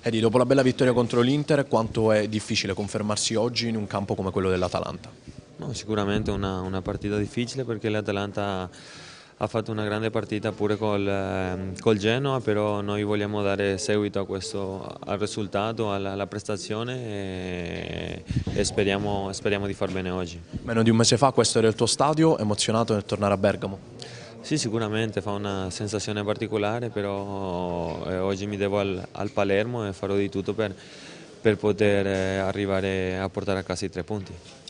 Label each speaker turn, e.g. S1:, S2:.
S1: Edi, dopo la bella vittoria contro l'Inter, quanto è difficile confermarsi oggi in un campo come quello dell'Atalanta?
S2: No, sicuramente una, una partita difficile perché l'Atalanta ha fatto una grande partita pure col, ehm, col, Genoa, però noi vogliamo dare seguito questo, al risultato, alla, alla prestazione e, e speriamo, speriamo di far bene oggi.
S1: Meno di un mese fa questo era il tuo stadio, emozionato nel tornare
S3: a Bergamo?
S2: Sì, sicuramente fa una sensazione particolare, però eh, oggi mi devo al, al Palermo e farò di tutto per, per poter eh, arrivare a portare a casa i tre punti.